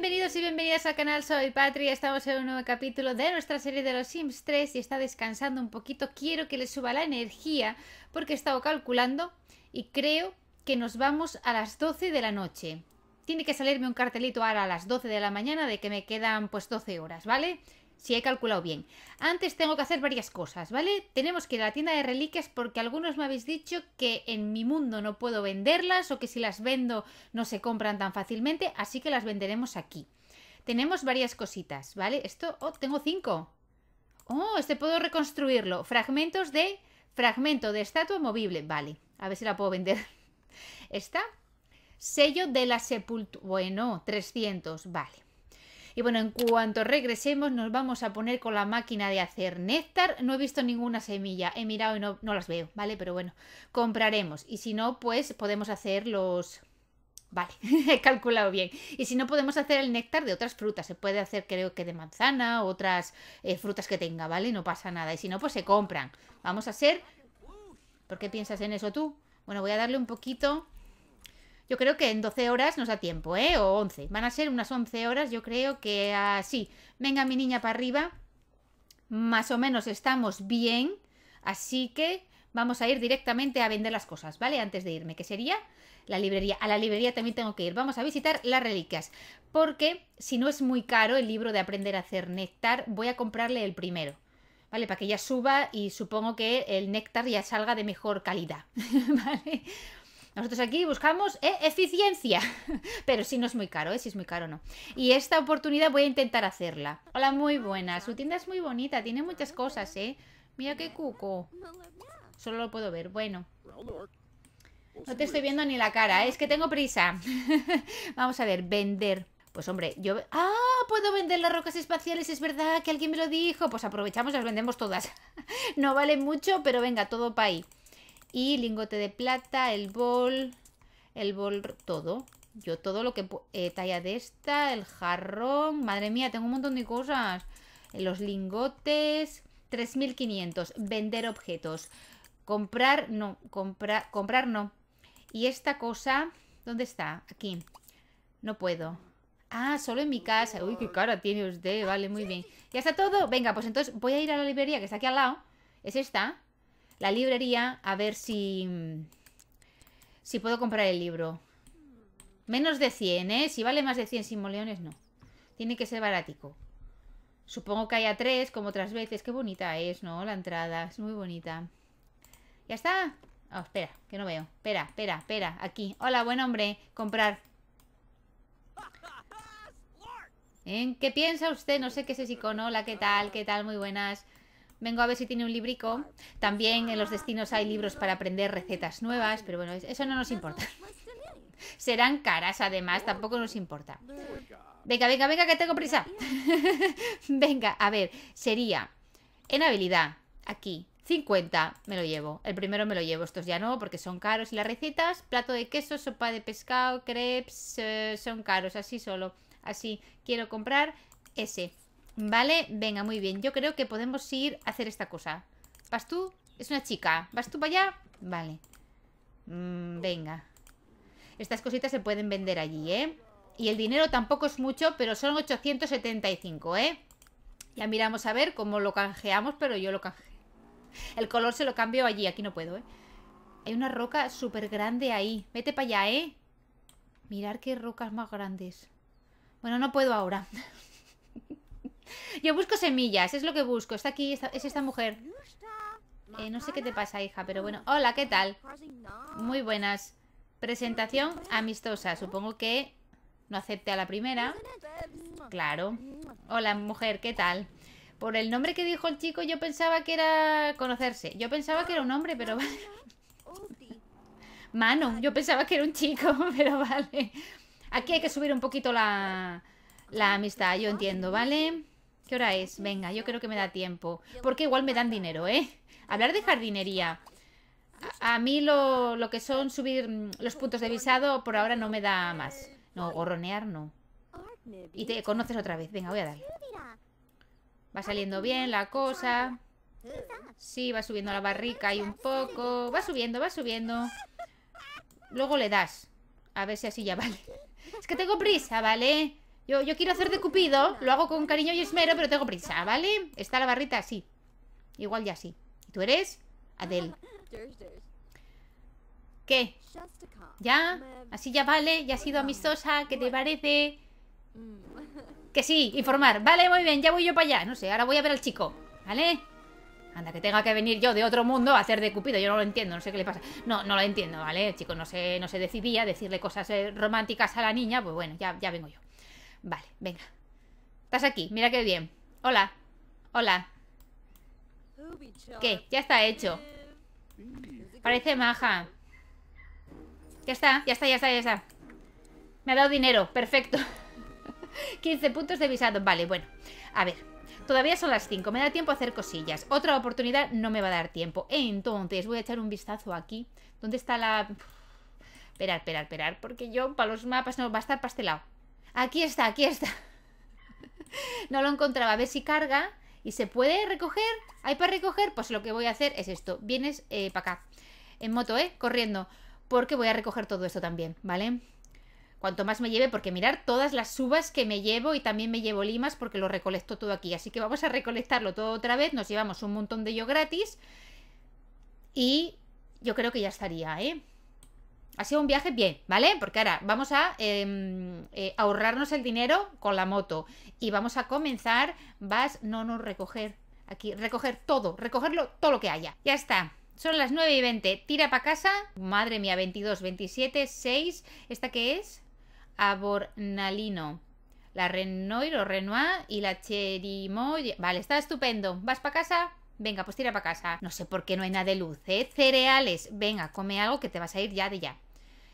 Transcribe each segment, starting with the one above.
Bienvenidos y bienvenidas al canal, soy Patria, estamos en un nuevo capítulo de nuestra serie de los Sims 3 y está descansando un poquito, quiero que le suba la energía porque he estado calculando y creo que nos vamos a las 12 de la noche. Tiene que salirme un cartelito ahora a las 12 de la mañana de que me quedan pues 12 horas, ¿vale? vale si he calculado bien. Antes tengo que hacer varias cosas, ¿vale? Tenemos que ir a la tienda de reliquias porque algunos me habéis dicho que en mi mundo no puedo venderlas o que si las vendo no se compran tan fácilmente, así que las venderemos aquí. Tenemos varias cositas, ¿vale? Esto, oh, tengo cinco. Oh, este puedo reconstruirlo. Fragmentos de... Fragmento de estatua movible, vale. A ver si la puedo vender. Esta. Sello de la sepultura. Bueno, 300, vale. Y bueno, en cuanto regresemos nos vamos a poner con la máquina de hacer néctar. No he visto ninguna semilla, he mirado y no, las veo, ¿vale? Pero bueno, compraremos. Y si no, pues podemos hacer los... Vale, he calculado bien. Y si no, podemos hacer el néctar de otras frutas. Se puede hacer, creo que de manzana, otras eh, frutas que tenga, ¿vale? No pasa nada. Y si no, pues se compran. Vamos a hacer... ¿Por qué piensas en eso tú? Bueno, voy a darle un poquito yo creo que en 12 horas nos da tiempo, ¿eh? O 11. Van a ser unas 11 horas, yo creo que así. Venga mi niña para arriba. Más o menos estamos bien. Así que vamos a ir directamente a vender las cosas, ¿vale? Antes de irme, que sería la librería. A la librería también tengo que ir. Vamos a visitar las reliquias. Porque si no es muy caro el libro de aprender a hacer néctar, voy a comprarle el primero. ¿Vale? Para que ya suba y supongo que el néctar ya salga de mejor calidad. ¿Vale? Nosotros aquí buscamos eh, eficiencia, pero si no es muy caro, eh, si es muy caro no. Y esta oportunidad voy a intentar hacerla. Hola, muy buena. Su tienda es muy bonita, tiene muchas cosas, ¿eh? Mira qué cuco. Solo lo puedo ver. Bueno. No te estoy viendo ni la cara, eh, es que tengo prisa. Vamos a ver, vender. Pues hombre, yo... ¡Ah! Puedo vender las rocas espaciales, es verdad que alguien me lo dijo. Pues aprovechamos, y las vendemos todas. no vale mucho, pero venga, todo para ahí y lingote de plata, el bol, el bol, todo. Yo todo lo que... Eh, talla de esta, el jarrón... Madre mía, tengo un montón de cosas. Eh, los lingotes... 3.500. Vender objetos. Comprar, no. Comprar, comprar, no. Y esta cosa... ¿Dónde está? Aquí. No puedo. Ah, solo en mi casa. Uy, qué cara tiene usted. Vale, muy bien. ¿Ya está todo? Venga, pues entonces voy a ir a la librería que está aquí al lado. Es esta la librería a ver si, mm, si puedo comprar el libro. Menos de 100, ¿eh? Si vale más de 100 simoleones, no. Tiene que ser barático. Supongo que haya tres, como otras veces. Qué bonita es, ¿no? La entrada. Es muy bonita. ¿Ya está? Ah, espera, que no veo. Espera, espera, espera. Aquí. Hola, buen hombre. Comprar. ¿En qué piensa usted? No sé qué es ese icono. Hola, ¿qué tal? ¿Qué tal? Muy buenas. Vengo a ver si tiene un librico. También en los destinos hay libros para aprender recetas nuevas, pero bueno, eso no nos importa. Serán caras además, tampoco nos importa. Venga, venga, venga, que tengo prisa. venga, a ver, sería en habilidad, aquí, 50 me lo llevo. El primero me lo llevo, estos ya no, porque son caros. Y las recetas, plato de queso, sopa de pescado, crepes, eh, son caros, así solo. Así, quiero comprar ese. Vale, venga, muy bien. Yo creo que podemos ir a hacer esta cosa. ¿Vas tú? Es una chica. ¿Vas tú para allá? Vale. Mm, venga. Estas cositas se pueden vender allí, ¿eh? Y el dinero tampoco es mucho, pero son 875, ¿eh? Ya miramos a ver cómo lo canjeamos, pero yo lo canjeo. El color se lo cambio allí, aquí no puedo, ¿eh? Hay una roca súper grande ahí. Vete para allá, ¿eh? Mirar qué rocas más grandes. Bueno, no puedo ahora. Yo busco semillas, es lo que busco. Está aquí, es esta mujer. Eh, no sé qué te pasa, hija, pero bueno. Hola, ¿qué tal? Muy buenas. Presentación amistosa. Supongo que no acepte a la primera. Claro. Hola, mujer, ¿qué tal? Por el nombre que dijo el chico, yo pensaba que era conocerse. Yo pensaba que era un hombre, pero vale. Mano, yo pensaba que era un chico, pero vale. Aquí hay que subir un poquito la, la amistad, yo entiendo, ¿vale? ¿Qué hora es? Venga, yo creo que me da tiempo. Porque igual me dan dinero, ¿eh? Hablar de jardinería. A, mí lo, lo, que son subir mm, los puntos de visado por ahora no me da más. No, gorronear no. Y te conoces otra vez. Venga, voy a dar. Va saliendo bien la cosa. Sí, va subiendo la barrica ahí un poco. Va subiendo, va subiendo. Luego le das. A ver si así ya vale. Es que tengo prisa, ¿vale? Yo, quiero hacer de cupido, lo hago con cariño y esmero, pero tengo prisa, ¿vale? Está la barrita así. Igual ya así. ¿Y tú eres? Adel. ¿Qué? ¿Ya? Así ya vale, ya ha sido amistosa, ¿qué te parece? Que sí, informar. Vale, muy bien, ya voy yo para allá. No sé, ahora voy a ver al chico, ¿vale? Anda, que tenga que venir yo de otro mundo a hacer de cupido, yo no lo entiendo, no sé qué le pasa. No, no lo entiendo, ¿vale? El chico no se, no se decidía decirle cosas eh, románticas a la niña, pues bueno, ya, ya vengo yo. Vale, venga. Estás aquí, mira qué bien. Hola, hola. ¿Qué? Ya está hecho. Parece maja. Ya está, ya está, ya está, ya está. Me ha dado dinero, perfecto. 15 puntos de visado, vale, bueno. A ver, todavía son las 5, me da tiempo a hacer cosillas. Otra oportunidad no me va a dar tiempo. Entonces, voy a echar un vistazo aquí. ¿Dónde está la...? Esperar, esperar, esperar, porque yo para los mapas no va a estar pastelado. Aquí está, aquí está. No lo encontraba. A ver si carga. Y se puede recoger. ¿Hay para recoger? Pues lo que voy a hacer es esto. Vienes eh, para acá. En moto, ¿eh? Corriendo. Porque voy a recoger todo esto también, ¿vale? Cuanto más me lleve, porque mirar todas las uvas que me llevo y también me llevo limas porque lo recolecto todo aquí. Así que vamos a recolectarlo todo otra vez. Nos llevamos un montón de yo gratis. Y yo creo que ya estaría, ¿eh? ha sido un viaje bien, ¿vale? Porque ahora vamos a em, eh, ahorrarnos el dinero con la moto y vamos a comenzar, vas, no, nos recoger, aquí, recoger todo, recogerlo, todo lo que haya. Ya está. Son las 9 y 20, tira para casa, madre mía, 22, 27, 6, ¿esta qué es? Abornalino. La Renoir o Renoir y la Cherimoy. Vale, está estupendo. ¿Vas para casa? Venga, pues tira para casa. No sé por qué no hay nada de luz, ¿eh? Cereales. Venga, come algo que te vas a ir ya de ya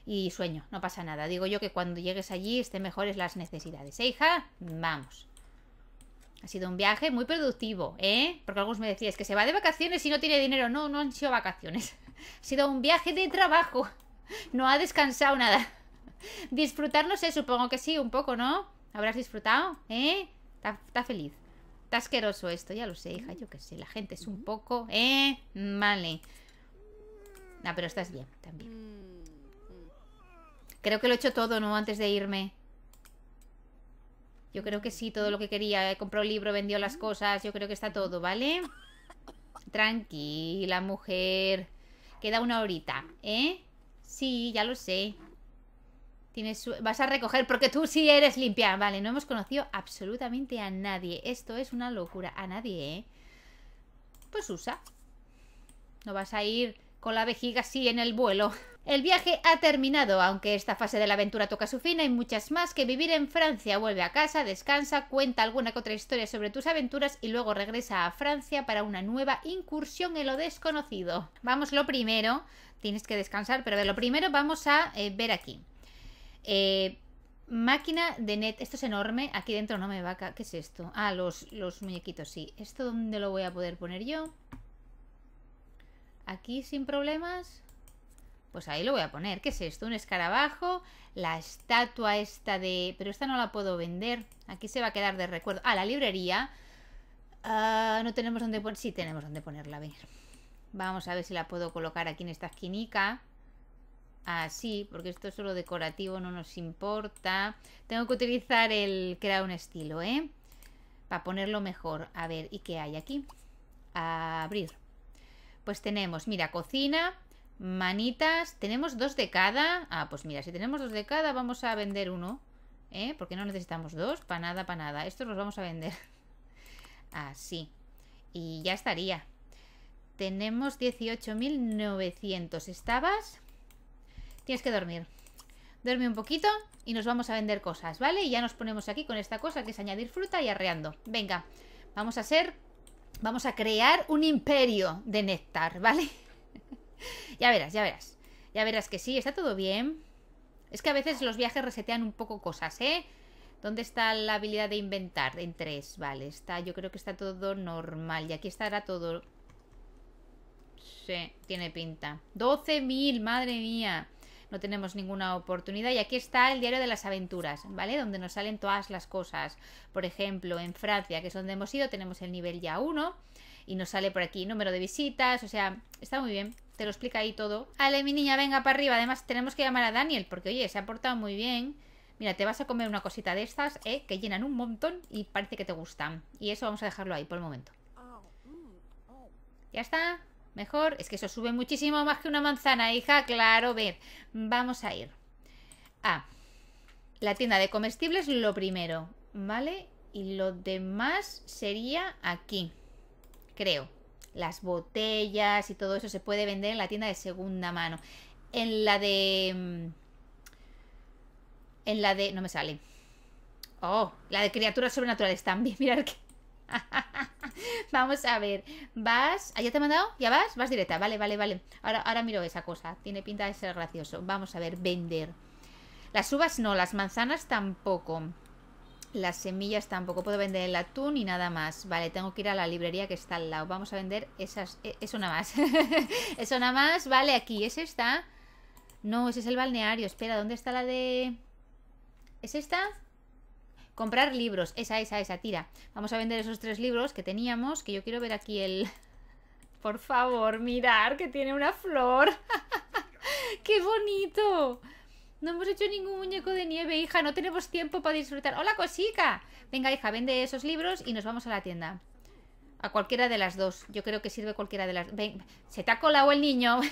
y sueño, no pasa nada. Digo yo que cuando llegues allí estén mejores las necesidades. ¿Eh, hija? Vamos. Ha sido un viaje muy productivo, ¿eh? Porque algunos me decían, es que se va de vacaciones y no tiene dinero. No, no han sido vacaciones. ha sido un viaje de trabajo. No ha descansado nada. Disfrutar, no sé, supongo que sí, un poco, ¿no? ¿Habrás disfrutado? ¿Eh? Está feliz. Está asqueroso esto, ya lo sé, hija. Yo qué sé, la gente es un poco... ¿Eh? Vale. Ah, pero estás bien también. Mm. Creo que lo he hecho todo, ¿no? Antes de irme. Yo creo que sí, todo lo que quería. Compró el libro, vendió las cosas. Yo creo que está todo, ¿vale? Tranquila, mujer. Queda una horita, ¿eh? Sí, ya lo sé. Tienes Vas a recoger porque tú sí eres limpia. Vale, no hemos conocido absolutamente a nadie. Esto es una locura. A nadie, ¿eh? Pues usa. No vas a ir con la vejiga así en el vuelo. El viaje ha terminado, aunque esta fase de la aventura toca su fin, hay muchas más que vivir en Francia. Vuelve a casa, descansa, cuenta alguna que otra historia sobre tus aventuras y luego regresa a Francia para una nueva incursión en lo desconocido. Vamos, lo primero, tienes que descansar, pero de lo primero vamos a eh, ver aquí. Eh, máquina de net, esto es enorme, aquí dentro no me va, a ¿qué es esto? Ah, los, los muñequitos, sí. ¿Esto dónde lo voy a poder poner yo? Aquí sin problemas. Pues ahí lo voy a poner. ¿Qué es esto? Un escarabajo. La estatua esta de... Pero esta no la puedo vender. Aquí se va a quedar de recuerdo. Ah, la librería. Ah, no tenemos dónde poner... Sí, tenemos dónde ponerla. A ver. Vamos a ver si la puedo colocar aquí en esta esquinica. Así, ah, porque esto es solo decorativo, no nos importa. Tengo que utilizar el crear un estilo, ¿eh? Para ponerlo mejor. A ver, ¿y qué hay aquí? Abrir. Pues tenemos, mira, cocina, manitas, tenemos dos de cada. Ah, pues mira, si tenemos dos de cada, vamos a vender uno. ¿eh? Porque no necesitamos dos, para nada, para nada. Estos los vamos a vender. Así. Y ya estaría. Tenemos 18.900. ¿Estabas? Tienes que dormir. Duerme un poquito y nos vamos a vender cosas, ¿vale? Y ya nos ponemos aquí con esta cosa que es añadir fruta y arreando. Venga, vamos a hacer... Vamos a crear un imperio de néctar, ¿vale? ya verás, ya verás. Ya verás que sí, está todo bien. Es que a veces los viajes resetean un poco cosas, ¿eh? ¿Dónde está la habilidad de inventar? En tres, vale, está, yo creo que está todo normal. Y aquí estará todo... Sí, tiene pinta. 12.000, madre mía no tenemos ninguna oportunidad. Y aquí está el diario de las aventuras, ¿vale? Donde nos salen todas las cosas. Por ejemplo, en Francia, que es donde hemos ido, tenemos el nivel ya uno. y nos sale por aquí número de visitas, o sea, está muy bien. Te lo explica ahí todo. Ale, mi niña, venga para arriba. Además, tenemos que llamar a Daniel porque, oye, se ha portado muy bien. Mira, te vas a comer una cosita de estas, ¿eh? Que llenan un montón y parece que te gustan. Y eso vamos a dejarlo ahí por el momento. Oh, mm, oh. Ya está. Mejor, es que eso sube muchísimo más que una manzana, hija, claro, ver. Vamos a ir a la tienda de comestibles lo primero, ¿vale? Y lo demás sería aquí, creo. Las botellas y todo eso se puede vender en la tienda de segunda mano. En la de... Mm, en la de... No me sale. Oh, la de criaturas sobrenaturales también. Mirad que Vamos a ver. ¿Vas? Ah, ¿Ya te ha mandado? ¿Ya vas? Vas directa. Vale, vale, vale. Ahora, ahora miro esa cosa. Tiene pinta de ser gracioso. Vamos a ver. Vender. Las uvas no. Las manzanas tampoco. Las semillas tampoco. Puedo vender el atún y nada más. Vale, tengo que ir a la librería que está al lado. Vamos a vender esas... E, Eso nada más. Eso nada más. Vale, aquí. ¿Es esta? No, ese es el balneario. Espera, ¿dónde está la de...? ¿Es esta? Comprar libros. Esa, esa, esa, tira. Vamos a vender esos tres libros que teníamos, que yo quiero ver aquí el... Por favor, mirar que tiene una flor. ¡Qué bonito! No hemos hecho ningún muñeco de nieve, hija. No tenemos tiempo para disfrutar. ¡Hola, cosica! Venga, hija, vende esos libros y nos vamos a la tienda. A cualquiera de las dos. Yo creo que sirve cualquiera de las... Ven, se te ha colado el niño.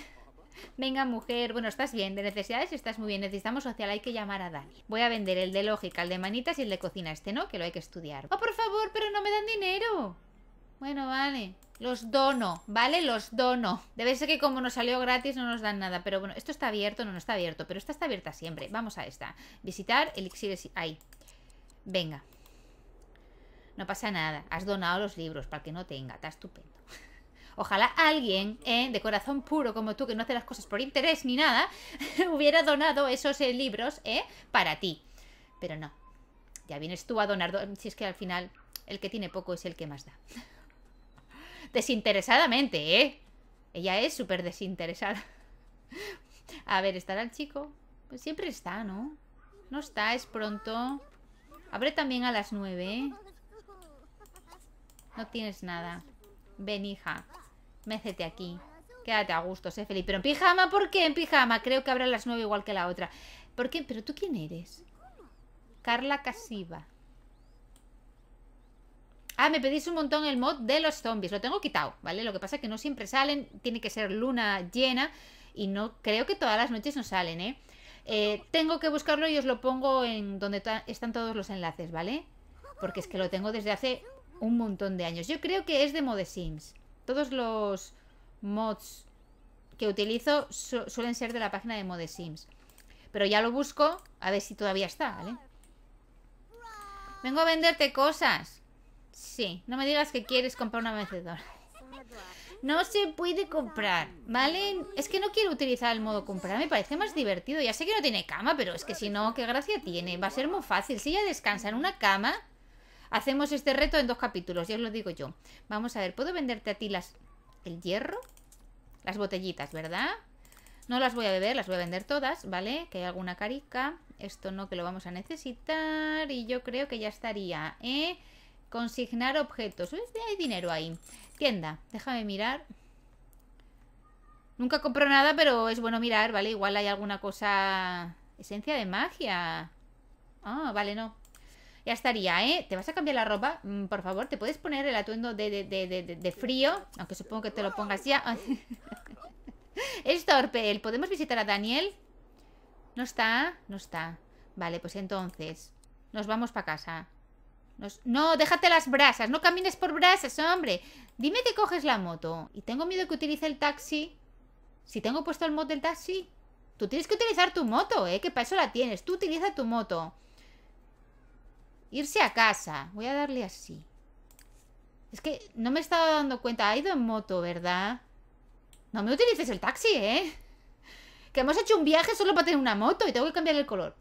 Venga, mujer. Bueno, estás bien. De necesidades estás muy bien. Necesitamos social. Hay que llamar a Dani. Voy a vender el de lógica, el de manitas y el de cocina. Este no, que lo hay que estudiar. Oh, por favor, pero no me dan dinero. Bueno, vale. Los dono, ¿vale? Los dono. Debe ser que como nos salió gratis no nos dan nada. Pero bueno, esto está abierto, no, no está abierto. Pero esta está abierta siempre. Vamos a esta. Visitar elixir, Ahí. Venga. No pasa nada. Has donado los libros para que no tenga. Está estupendo. Ojalá alguien eh, de corazón puro como tú, que no hace las cosas por interés ni nada, hubiera donado esos eh, libros eh, para ti. Pero no, ya vienes tú a donar, si es que al final el que tiene poco es el que más da. Desinteresadamente, ¿eh? Ella es súper desinteresada. A ver, ¿estará el chico? Pues siempre está, ¿no? No está, es pronto. Abre también a las nueve. Eh. No tienes nada. Ven, hija. Mécete aquí. Quédate a gusto, sé feliz. Pero en pijama, ¿por qué? En pijama. Creo que habrá las nueve igual que la otra. ¿Por qué? ¿Pero tú quién eres? Carla Casiva. Ah, me pedís un montón el mod de los zombies. Lo tengo quitado, ¿vale? Lo que pasa es que no siempre salen. Tiene que ser luna llena. Y no creo que todas las noches no salen, ¿eh? eh tengo que buscarlo y os lo pongo en donde están todos los enlaces, ¿vale? Porque es que lo tengo desde hace un montón de años. Yo creo que es de Mode Sims todos los mods que utilizo suelen ser de la página de sims Pero ya lo busco a ver si todavía está, ¿vale? Vengo a venderte cosas. Sí, no me digas que quieres comprar una mecedora. No se puede comprar, ¿vale? Es que no quiero utilizar el modo comprar, me parece más divertido. Ya sé que no tiene cama, pero es que si no, qué gracia tiene. Va a ser muy fácil. Si ella descansa en una cama, Hacemos este reto en dos capítulos, ya os lo digo yo. Vamos a ver, ¿puedo venderte a ti las... el hierro? Las botellitas, ¿verdad? No las voy a beber, las voy a vender todas, ¿vale? Que hay alguna carica. Esto no, que lo vamos a necesitar. Y yo creo que ya estaría, ¿eh? Consignar objetos. Uy, hay dinero ahí. Tienda, déjame mirar. Nunca compro nada, pero es bueno mirar, ¿vale? Igual hay alguna cosa... Esencia de magia. Ah, vale, no. Ya estaría, ¿eh? ¿Te vas a cambiar la ropa? Mm, por favor, ¿te puedes poner el atuendo de, de, de, de, de frío? Aunque supongo que te lo pongas ya. es torpe ¿Podemos visitar a Daniel? No está, no está. Vale, pues entonces nos vamos para casa. No, déjate las brasas, no camines por brasas, hombre. Dime que coges la moto. Y tengo miedo que utilice el taxi. Si tengo puesto el mod del taxi, tú tienes que utilizar tu moto, ¿eh? Que para eso la tienes. Tú utiliza tu moto. Irse a casa. Voy a darle así. Es que no me estaba dando cuenta. Ha ido en moto, ¿verdad? No me utilices el taxi, ¿eh? Que hemos hecho un viaje solo para tener una moto y tengo que cambiar el color.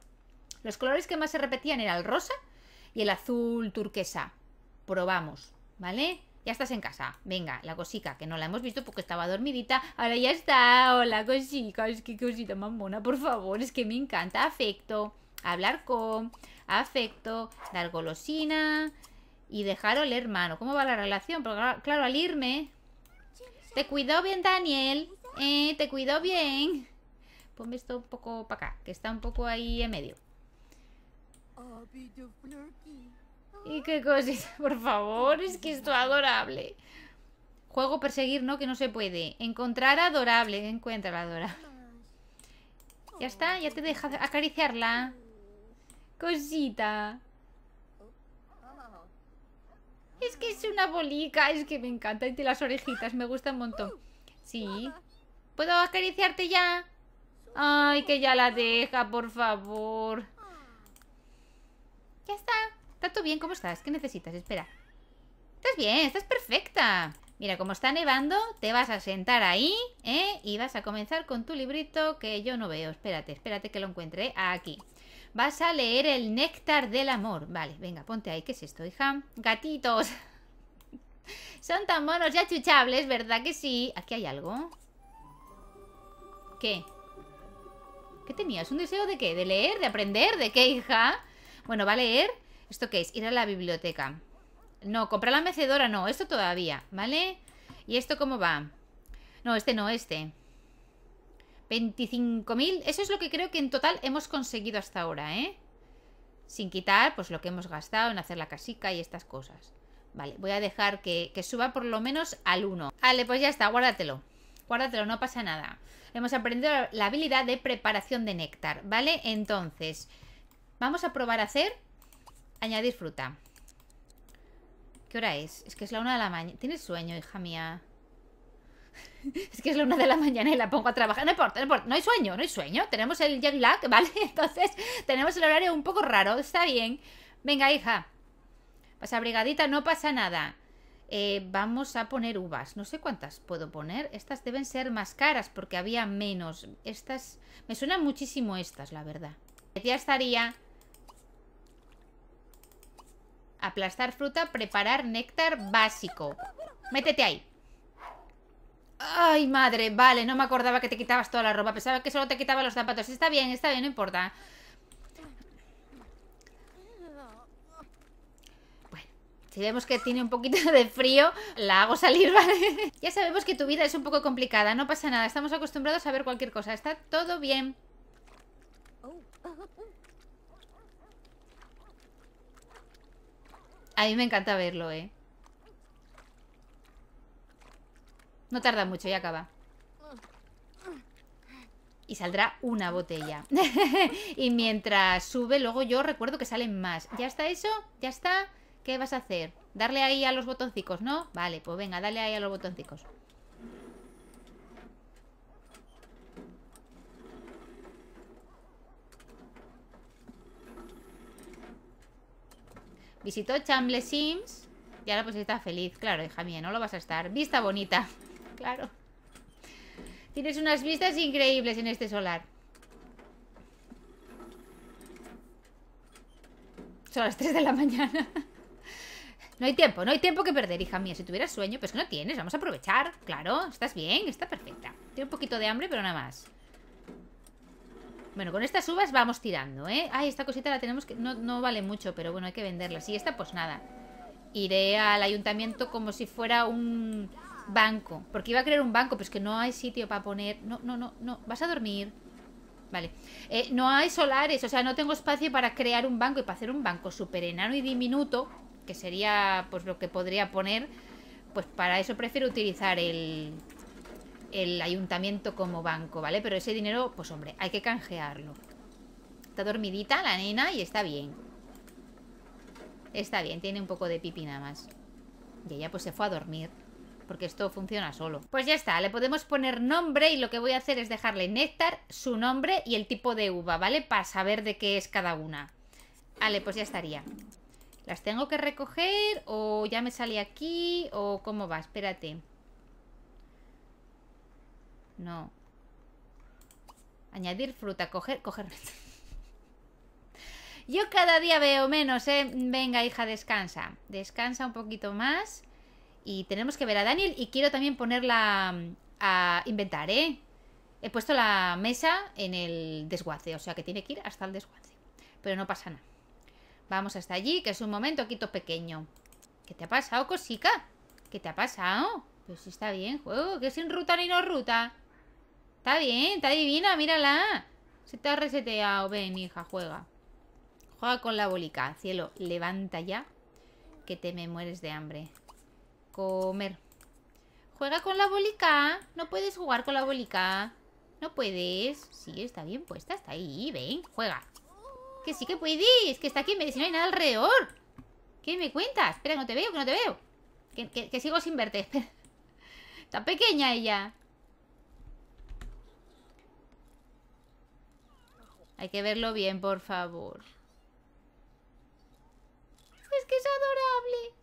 Los colores que más se repetían eran el rosa y el azul turquesa. Probamos, ¿vale? Ya estás en casa. Venga, la cosica, que no la hemos visto porque estaba dormidita. Ahora ya está. Hola, cosica. Es que cosita más mona, por favor. Es que me encanta. Afecto. Hablar con afecto, dar golosina y dejar oler hermano ¿Cómo va la relación? claro, al irme... Te cuidó bien, Daniel. Eh, te cuidó bien. Ponme esto un poco para acá, que está un poco ahí en medio. Y qué cosita, por favor, es que esto adorable. Juego perseguir, no, que no se puede. Encontrar adorable, encuentra adorable. Ya está, ya te deja acariciarla. Cosita. Ah. Es que es una bolica, es que me encanta. Y las orejitas, me gusta un montón. Sí. ¿Puedo acariciarte ya? Ay, que ya la deja, por favor. Ya está. ¿Estás bien? ¿Cómo estás? ¿Qué necesitas? Espera. Estás bien, estás perfecta. Mira, como está nevando, te vas a sentar ahí, ¿eh? Y vas a comenzar con tu librito que yo no veo. Espérate, espérate que lo encuentre. ¿eh? Aquí. Vas a leer el néctar del amor. Vale, venga, ponte ahí. ¿Qué es esto, hija? Gatitos. Son tan monos y achuchables, ¿verdad que sí? Aquí hay algo. ¿Qué? ¿Qué tenías? ¿Un deseo de qué? ¿De leer? ¿De aprender? ¿De qué, hija? Bueno, va a leer. ¿Esto qué es? Ir a la biblioteca. No, comprar la mecedora no. Esto todavía, ¿vale? ¿Y esto cómo va? No, este no, este. 25.000, eso es lo que creo que en total hemos conseguido hasta ahora, ¿eh? Sin quitar, pues lo que hemos gastado en hacer la casica y estas cosas. Vale, voy a dejar que, que suba por lo menos al 1. Vale, pues ya está, guárdatelo. Guárdatelo, no pasa nada. Hemos aprendido la habilidad de preparación de néctar, ¿vale? Entonces, vamos a probar a hacer añadir fruta. ¿Qué hora es? Es que es la una de la mañana. ¿Tienes sueño, hija mía? Es que es la una de la mañana y la pongo a trabajar. No importa, no importa. No hay sueño, no hay sueño. Tenemos el jet lag, ¿vale? Entonces tenemos el horario un poco raro. Está bien. Venga, hija. Pasa brigadita, no pasa nada. Eh, vamos a poner uvas. No sé cuántas puedo poner. Estas deben ser más caras porque había menos. Estas... Me suenan muchísimo estas, la verdad. Ya estaría aplastar fruta, preparar néctar básico. Métete ahí. Ay, madre, vale, no me acordaba que te quitabas toda la ropa. Pensaba que solo te quitaba los zapatos. Está bien, está bien, no importa. Bueno, si vemos que tiene un poquito de frío, la hago salir, ¿vale? ya sabemos que tu vida es un poco complicada, no pasa nada. Estamos acostumbrados a ver cualquier cosa. Está todo bien. A mí me encanta verlo, ¿eh? No tarda mucho, ya acaba. Y saldrá una botella. y mientras sube, luego yo recuerdo que salen más. ¿Ya está eso? ¿Ya está? ¿Qué vas a hacer? Darle ahí a los botoncicos, ¿no? Vale, pues venga, dale ahí a los botoncicos. Visitó Chamble Sims y ahora pues está feliz. Claro, hija mía, no lo vas a estar. Vista bonita claro. Tienes unas vistas increíbles en este solar. Son las 3 de la mañana. No hay tiempo, no hay tiempo que perder, hija mía. Si tuvieras sueño, pues que no tienes, vamos a aprovechar. Claro, estás bien, está perfecta. Tiene un poquito de hambre, pero nada más. Bueno, con estas uvas vamos tirando, ¿eh? Ay, esta cosita la tenemos que... No, no vale mucho, pero bueno, hay que venderla. Si esta, pues nada. Iré al ayuntamiento como si fuera un banco, porque iba a crear un banco, pero es que no hay sitio para poner, no, no, no, no, vas a dormir. Vale, eh, no hay solares, o sea, no tengo espacio para crear un banco y para hacer un banco súper enano y diminuto, que sería pues lo que podría poner, pues para eso prefiero utilizar el, el ayuntamiento como banco, ¿vale? Pero ese dinero, pues hombre, hay que canjearlo. Está dormidita la nena y está bien. Está bien, tiene un poco de pipi nada más. Y ella pues se fue a dormir porque esto funciona solo. Pues ya está, le podemos poner nombre y lo que voy a hacer es dejarle néctar, su nombre y el tipo de uva, ¿vale? Para saber de qué es cada una. Vale, pues ya estaría. ¿Las tengo que recoger o ya me sale aquí o cómo va? Espérate. No. Añadir fruta, coger, coger. Yo cada día veo menos, ¿eh? Venga, hija, descansa. Descansa un poquito más. Y tenemos que ver a Daniel y quiero también ponerla mm, a inventar, ¿eh? He puesto la mesa en el desguace, o sea que tiene que ir hasta el desguace. Pero no pasa nada. Vamos hasta allí, que es un momento quito pequeño. ¿Qué te ha pasado, cosica? ¿Qué te ha pasado? Pues está bien, juego, que sin ruta ni no ruta. Está bien, está divina, mírala. Se te ha reseteado. Ven, hija, juega. Juega con la bolica. Cielo, levanta ya, que te me mueres de hambre. Comer. Juega con la bolica. No puedes jugar con la bolica. No puedes. Sí, está bien puesta. Está ahí. Ven, juega. Que sí que puedes. Que está aquí. Si no hay nada alrededor. ¿Qué me cuentas? Espera, no te veo, que no te veo. Que, sigo sin verte. Está pequeña ella. Hay que verlo bien, por favor. Es que es adorable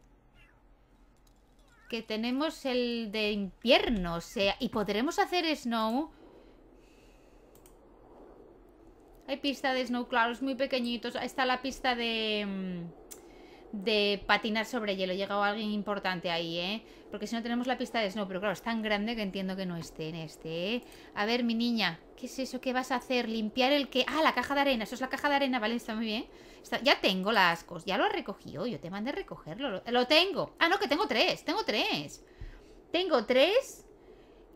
que tenemos el de invierno, o sea, y podremos hacer snow. Hay pista de snow, claro, es muy pequeñitos. Ahí está la pista de... Mm, de patinar sobre hielo. Llegado alguien importante ahí, ¿eh? Porque si no tenemos la pista de snow, pero claro, es tan grande que entiendo que no esté en este, ¿eh? A ver, mi niña, ¿qué es eso? ¿Qué vas a hacer? ¿Limpiar el que Ah, la caja de arena, eso es la caja de arena, vale, está muy bien. Ya tengo las cosas, ya lo ha recogido, yo te mandé recogerlo, lo... tengo. Ah, no, que tengo tres, tengo tres. Tengo tres...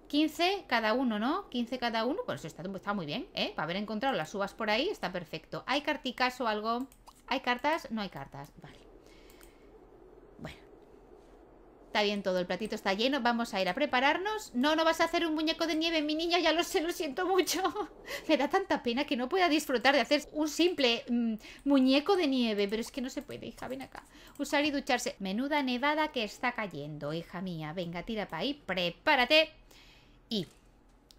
15 cada uno, ¿no? 15 cada uno, pues eso está muy bien, ¿eh? Para haber encontrado las uvas por ahí, está perfecto. ¿Hay carticas o algo? ¿Hay cartas? No hay cartas, vale. Está bien todo, el platito está lleno, vamos a ir a prepararnos. No, no vas a hacer un muñeco de nieve, mi niña, ya lo sé, lo siento mucho. Me da tanta pena que no pueda disfrutar de hacer un simple mm, muñeco de nieve, pero es que no se puede, hija, ven acá. Usar y ducharse. Menuda nevada que está cayendo, hija mía. Venga, tira para ahí, prepárate. Y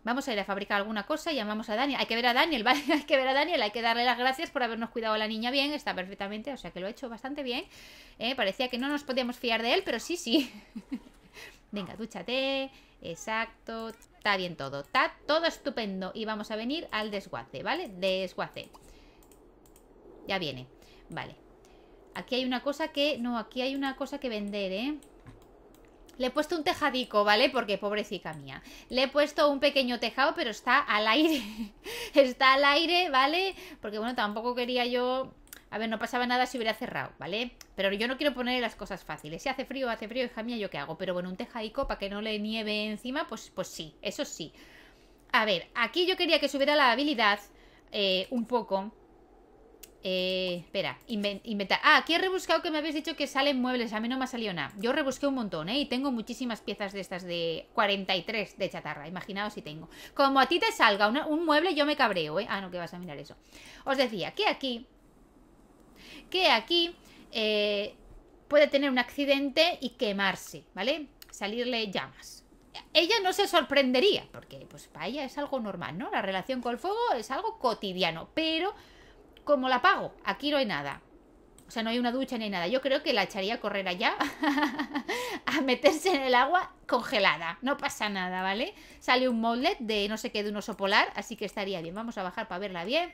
Vamos a ir a fabricar alguna cosa y llamamos a Daniel. Hay que ver a Daniel, ¿vale? Hay que ver a Daniel, hay que darle las gracias por habernos cuidado a la niña bien, está perfectamente, o sea que lo ha hecho bastante bien. ¿eh? parecía que no nos podíamos fiar de él, pero sí, sí. Venga, dúchate, exacto, está bien todo, está todo estupendo. Y vamos a venir al desguace, ¿vale? Desguace. Ya viene, vale. Aquí hay una cosa que... No, aquí hay una cosa que vender, ¿eh? Le he puesto un tejadico, ¿vale? Porque pobrecita mía. Le he puesto un pequeño tejado, pero está al aire. está al aire, ¿vale? Porque bueno, tampoco quería yo... A ver, no pasaba nada si hubiera cerrado, ¿vale? Pero yo no quiero poner las cosas fáciles. Si hace frío, hace frío, hija mía, ¿yo qué hago? Pero bueno, un tejadico para que no le nieve encima, pues, pues sí, eso sí. A ver, aquí yo quería que subiera la habilidad eh, un poco eh, espera, inventar. Ah, aquí he rebuscado que me habéis dicho que salen muebles. A mí no me ha salido nada. Yo rebusqué un montón, ¿eh? Y tengo muchísimas piezas de estas de 43 de chatarra. Imaginaos si tengo. Como a ti te salga un mueble, yo me cabreo, ¿eh? Ah, no, que vas a mirar eso. Os decía que aquí. Que aquí. Eh, puede tener un accidente y quemarse, ¿vale? Salirle llamas. Ella no se sorprendería, porque pues para ella es algo normal, ¿no? La relación con el fuego es algo cotidiano, pero ¿Cómo la pago, aquí no hay nada. O sea, no hay una ducha ni nada. Yo creo que la echaría a correr allá a meterse en el agua congelada. No pasa nada, ¿vale? Sale un molet de no sé qué, de un oso polar, así que estaría bien. Vamos a bajar para verla bien.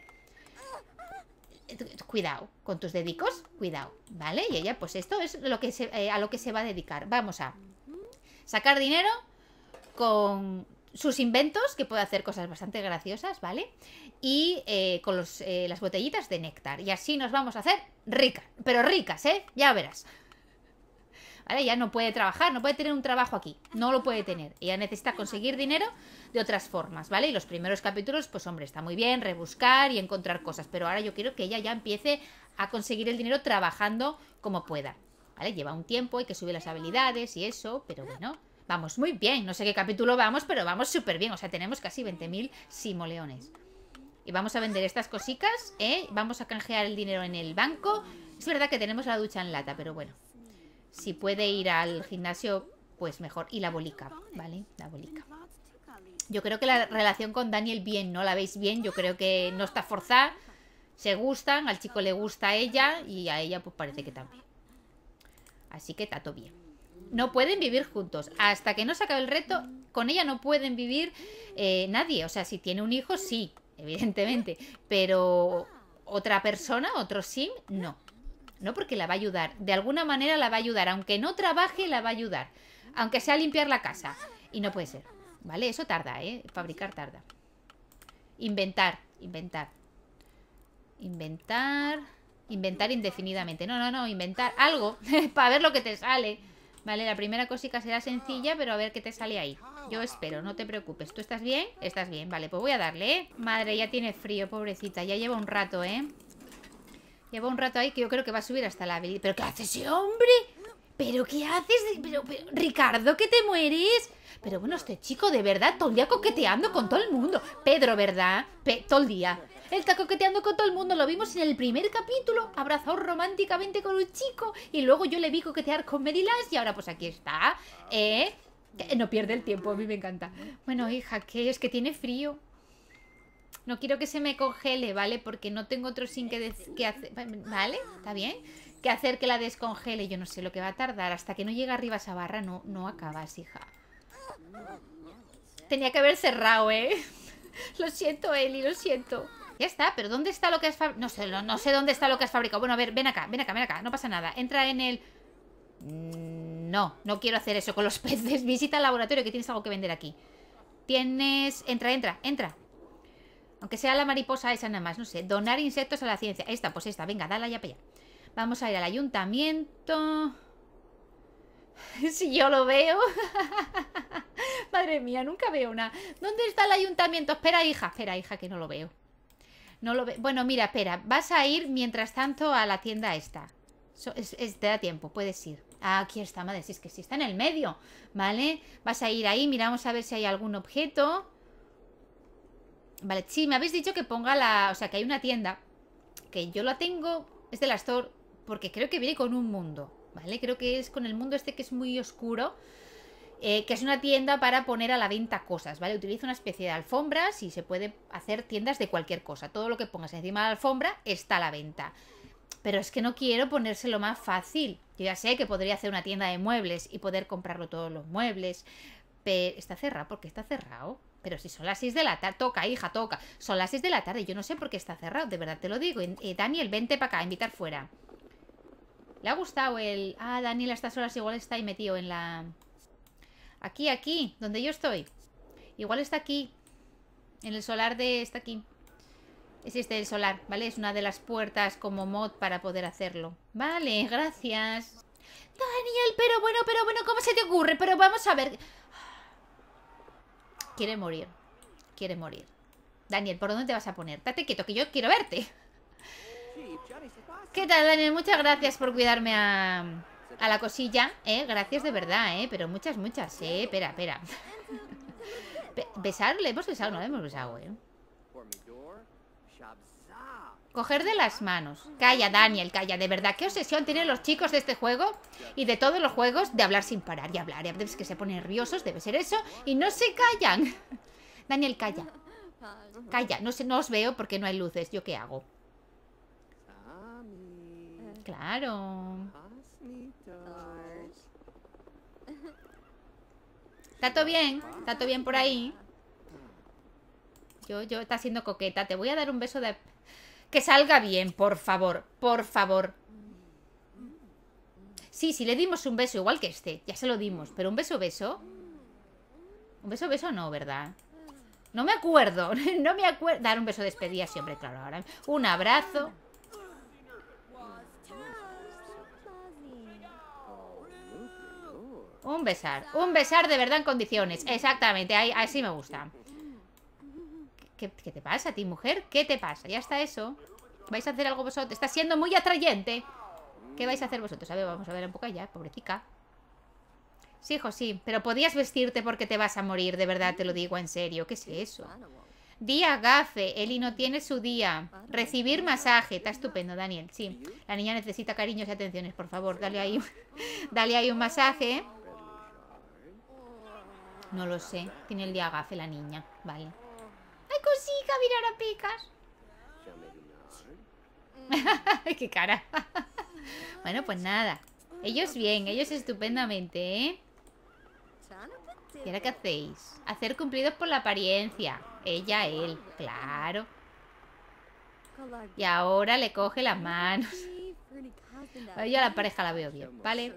Cuidado, con tus dedicos, cuidado, ¿vale? Y ella, pues esto es eh, a lo que se va a dedicar. Vamos a sacar dinero con sus inventos, que puede hacer cosas bastante graciosas, ¿vale? Y eh, con eh, las botellitas de néctar. Y así nos vamos a hacer ricas, pero ricas, ¿eh? Ya verás. ¿Vale? Ya no puede trabajar, no puede tener un trabajo aquí, no lo puede tener. Ella necesita conseguir dinero de otras formas, ¿vale? Y los primeros capítulos, pues hombre, está muy bien rebuscar y encontrar cosas, pero ahora yo quiero que ella ya empiece a conseguir el dinero trabajando como pueda, ¿vale? Lleva un tiempo, y que sube las habilidades y eso, pero bueno, Vamos muy bien. No sé qué capítulo vamos, pero vamos súper bien. O sea, tenemos casi 20.000 simoleones. Y vamos a vender estas cositas, ¿eh? Vamos a canjear el dinero en el banco. Es verdad que tenemos la ducha en lata, pero bueno. Si puede ir al gimnasio, pues mejor. Y la bolica, ¿vale? La bolica. Yo creo que la relación con Daniel bien, ¿no? La veis bien. Yo creo que no está forzada. Se gustan, al chico le gusta a ella y a ella pues parece que también. Así que tato bien no pueden vivir juntos. Hasta que no se acabe el reto, con ella no pueden vivir eh, nadie. O sea, si tiene un hijo, sí, evidentemente. Pero otra persona, otro sim, no. No porque la va a ayudar. De alguna manera la va a ayudar. Aunque no trabaje, la va a ayudar. Aunque sea limpiar la casa. Y no puede ser. ¿Vale? Eso tarda, ¿eh? Fabricar tarda. Inventar, inventar. Inventar. Inventar indefinidamente. No, no, no, inventar algo para ver lo que te sale. Vale, la primera cosica será sencilla, pero a ver qué te sale ahí. Yo espero, no te preocupes. ¿Tú estás bien? Estás bien, vale, pues voy a darle, ¿eh? Madre, ya tiene frío, pobrecita. Ya lleva un rato, ¿eh? Lleva un rato ahí que yo creo que va a subir hasta la habilidad. ¿Pero qué hace ese hombre? ¿Pero qué haces? Pero, Ricardo, que te mueres. Pero bueno, este chico de verdad todo el día coqueteando con todo el mundo. Pedro, ¿verdad? todo el día. Él está coqueteando con todo el mundo. Lo vimos en el primer capítulo, abrazado románticamente con un chico. Y luego yo le vi coquetear con Mary y ahora pues aquí está. ¿Eh? No pierde el tiempo, a mí me encanta. Bueno, hija, que es que tiene frío. No quiero que se me congele, ¿vale? Porque no tengo otro sin que, que hacer. ¿Vale? ¿Está bien? Que hacer que la descongele. Yo no sé lo que va a tardar. Hasta que no llegue arriba esa barra, no, no acabas, hija. Tenía que haber cerrado, ¿eh? Lo siento, Eli, lo siento. Ya está, pero ¿dónde está lo que has fabricado? No sé, no, sé dónde está lo que has fabricado. Bueno, a ver, ven acá, ven acá, ven acá, no pasa nada. Entra en el... Mm, no, no quiero hacer eso con los peces. Visita el laboratorio que tienes algo que vender aquí. Tienes... Entra, entra, entra. Aunque sea la mariposa esa nada más, no sé. Donar insectos a la ciencia. Esta, pues esta, venga, dala ya para allá. Vamos a ir al ayuntamiento. si yo lo veo. Madre mía, nunca veo una. ¿Dónde está el ayuntamiento? Espera, hija, espera, hija, que no lo veo. No lo Bueno, mira, espera. Vas a ir mientras tanto a la tienda esta. te da tiempo, puedes ir. Ah, aquí está, madre. Si es que sí, está en el medio. ¿Vale? Vas a ir ahí, miramos a ver si hay algún objeto. Vale, sí, me habéis dicho que ponga la... O sea, que hay una tienda. Que yo la tengo. Es de la Store. Porque creo que viene con un mundo. ¿Vale? Creo que es con el mundo este que es muy oscuro. Eh, que es una tienda para poner a la venta cosas, ¿vale? Utiliza una especie de alfombras y se puede hacer tiendas de cualquier cosa. Todo lo que pongas encima de la alfombra está a la venta. Pero es que no quiero ponérselo más fácil. Yo ya sé que podría hacer una tienda de muebles y poder comprarlo todos los muebles. Pero está cerrado porque está cerrado. Pero si son las 6 de la tarde, toca, hija, toca. Son las 6 de la tarde, yo no sé por qué está cerrado, de verdad te lo digo. Eh, Daniel, vente para acá, invitar fuera. ¿Le ha gustado el... Ah, Daniel a estas horas igual está ahí metido en la... Aquí, aquí, donde yo estoy. Igual está aquí. En el solar de... está aquí. Es este el solar, ¿vale? Es una de las puertas como mod para poder hacerlo. Vale, gracias. Daniel, pero bueno, pero bueno, ¿cómo se te ocurre? Pero vamos a ver... Quiere morir. Quiere morir. Daniel, ¿por dónde te vas a poner? Date quieto, que yo quiero verte. ¿Qué tal, Daniel? Muchas gracias por cuidarme a a la cosilla, ¿eh? Gracias de verdad, ¿eh? Pero muchas, muchas, ¿eh? Espera, espera. besar, le hemos besado, no le hemos besado, ¿eh? Coger de las manos. Calla, Daniel, calla. De verdad, qué obsesión tienen los chicos de este juego y de todos los juegos de hablar sin parar y hablar. Y a veces que se ponen nerviosos, debe ser eso, y no se callan. Daniel, calla. Calla, no, se, no os veo porque no hay luces. ¿Yo qué hago? Claro. Está todo bien, está todo bien por ahí. Yo, yo, está siendo coqueta. Te voy a dar un beso de... Que salga bien, por favor, por favor. Sí, sí, le dimos un beso, igual que este. Ya se lo dimos, pero un beso, beso. Un beso, beso no, ¿verdad? No me acuerdo, no me acuerdo. Dar un beso de despedida siempre, claro. Ahora. Un abrazo. Un besar. Un besar de verdad en condiciones. Exactamente, así me gusta. ¿Qué, te pasa a ti, mujer? ¿Qué te pasa? Ya está eso. ¿Vais a hacer algo vosotros? Está siendo muy atrayente. ¿Qué vais a hacer vosotros? A ver, vamos a ver un poco ya, pobrecita. Sí, hijo, sí. Pero podías vestirte porque te vas a morir, de verdad, te lo digo en serio. ¿Qué es eso? Día gafe, Eli no tiene su día. Recibir masaje, está estupendo, Daniel. Sí, la niña necesita cariños y atenciones, por favor, dale ahí, dale ahí un masaje. No lo sé. Tiene el día gafe la niña. Vale. ¡Ay, cosica! ¡Mirar a picas! ¡Qué cara! bueno, pues nada. Ellos bien, ellos estupendamente, ¿eh? ¿Y ahora qué hacéis? Hacer cumplidos por la apariencia. Ella, él. Claro. Y ahora le coge las manos. Yo a la pareja la veo bien, ¿vale?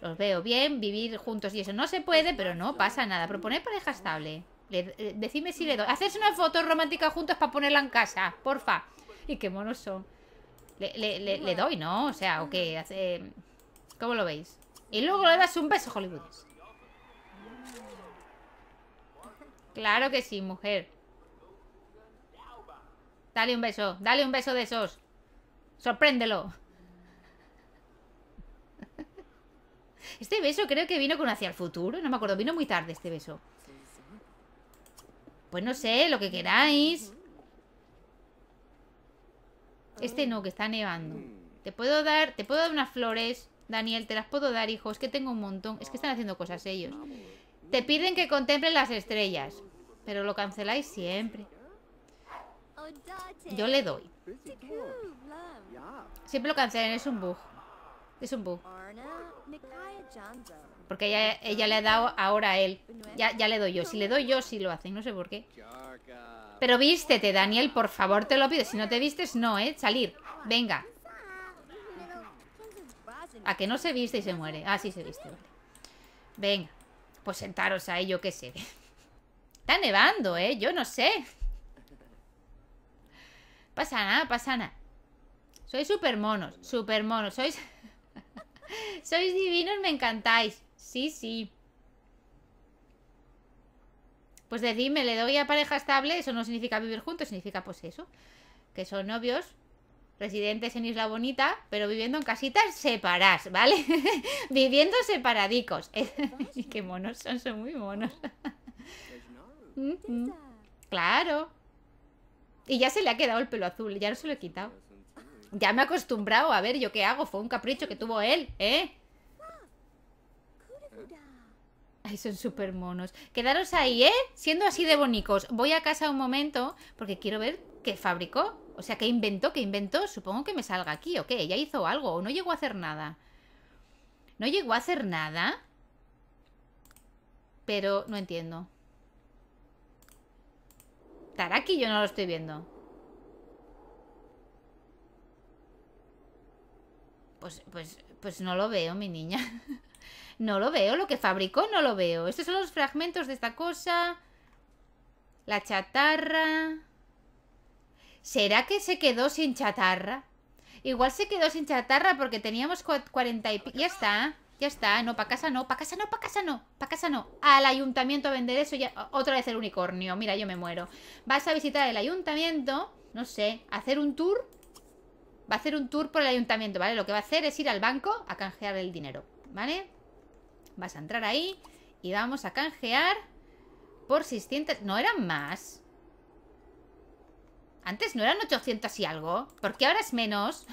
Los veo bien, vivir juntos y eso no se puede, pero no pasa nada. Proponer pareja estable. Eh, decime si le doy. Hacerse una foto romántica juntos para ponerla en casa, porfa. Y qué monos son. Le, doy, ¿no? O sea, o qué ¿Cómo lo veis? Y luego le das un beso, Hollywood. Claro que sí, mujer. Dale un beso, dale un beso de esos. Sorpréndelo. Este beso creo que vino con hacia el futuro. No me acuerdo, vino muy tarde este beso. Pues no sé, lo que queráis. Este no, que está nevando. Te puedo dar, te puedo dar unas flores, Daniel, te las puedo dar, hijos que tengo un montón. Es que están haciendo cosas ellos. Te piden que contemplen las estrellas, pero lo canceláis siempre. Yo le doy. Siempre lo cancelan, es un bug. Es un bug. Porque ella, ella, le ha dado ahora a él. Ya, ya le doy yo. Si le doy yo, sí lo hace. No sé por qué. Pero vístete, Daniel, por favor, te lo pido. Si no te vistes, no, ¿eh? Salir. Venga. A que no se viste y se muere. Ah, sí se viste, Venga. Pues sentaros a ello qué sé. Está nevando, ¿eh? Yo no sé. Pasa nada, pasa nada. Sois super monos, super monos. Sois... Sois divinos, me encantáis. Sí, sí. Pues decidme, le doy a pareja estable, eso no significa vivir juntos, significa pues eso. Que son novios, residentes en Isla Bonita, pero viviendo en casitas separadas, ¿vale? viviendo separadicos. Qué monos son, son muy monos. Pues claro. Y ya se le ha quedado el pelo azul, ya no se lo he quitado. Ya me he acostumbrado. A ver, ¿yo qué hago? Fue un capricho que tuvo él, ¿eh? Ay, son súper monos. Quedaros ahí, ¿eh? Siendo así de bonicos. Voy a casa un momento porque quiero ver qué fabricó. O sea, qué inventó, qué inventó. Supongo que me salga aquí, ¿o qué? Ella hizo algo o no llegó a hacer nada. No llegó a hacer nada. Pero no entiendo. Taraki yo no lo estoy viendo. Pues, pues, pues no lo veo, mi niña. no lo veo, lo que fabricó no lo veo. Estos son los fragmentos de esta cosa. La chatarra. ¿Será que se quedó sin chatarra? Igual se quedó sin chatarra porque teníamos 40 y... Ya está, ya está. No, para casa no, para casa no, para casa no, para casa no. Al ayuntamiento a vender eso ya... Otra vez el unicornio, mira, yo me muero. Vas a visitar el ayuntamiento, no sé, hacer un tour Va a hacer un tour por el ayuntamiento, ¿vale? Lo que va a hacer es ir al banco a canjear el dinero, ¿vale? Vas a entrar ahí y vamos a canjear por 600... No eran más. Antes no eran 800 y algo. ¿Por qué ahora es menos?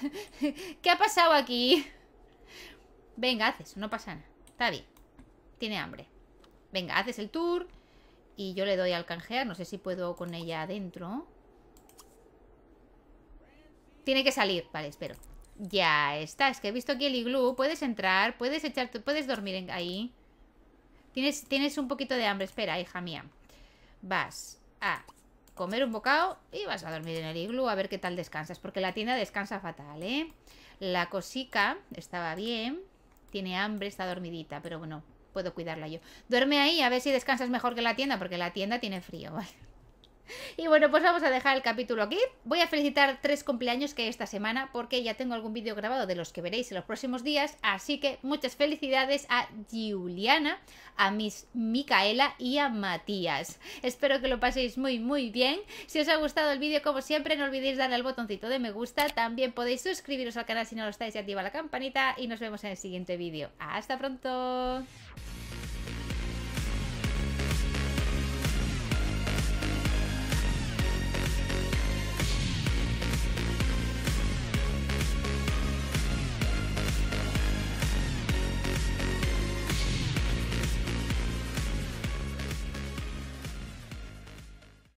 ¿Qué ha pasado aquí? Venga, haces, no pasa nada. Está bien. Tiene hambre. Venga, haces el tour. Y yo le doy al canjear. No sé si puedo con ella adentro. Tiene que salir. Vale, espero. Ya está. Es que he visto aquí el iglú. Puedes entrar, puedes echar, puedes dormir ahí. Tienes, tienes un poquito de hambre. Espera, hija mía. Vas a comer un bocado y vas a dormir en el iglú a ver qué tal descansas. Porque la tienda descansa fatal, ¿eh? La cosica estaba bien. Tiene hambre, está dormidita, pero bueno, puedo cuidarla yo. Duerme ahí a ver si descansas mejor que la tienda, porque la tienda tiene frío, ¿vale? Y bueno, pues vamos a dejar el capítulo aquí. Voy a felicitar tres cumpleaños que esta semana porque ya tengo algún vídeo grabado de los que veréis en los próximos días. Así que muchas felicidades a Juliana, a Miss Micaela y a Matías. Espero que lo paséis muy muy bien. Si os ha gustado el vídeo, como siempre, no olvidéis darle al botoncito de me gusta. También podéis suscribiros al canal si no lo estáis y activa la campanita. Y nos vemos en el siguiente vídeo. ¡Hasta pronto!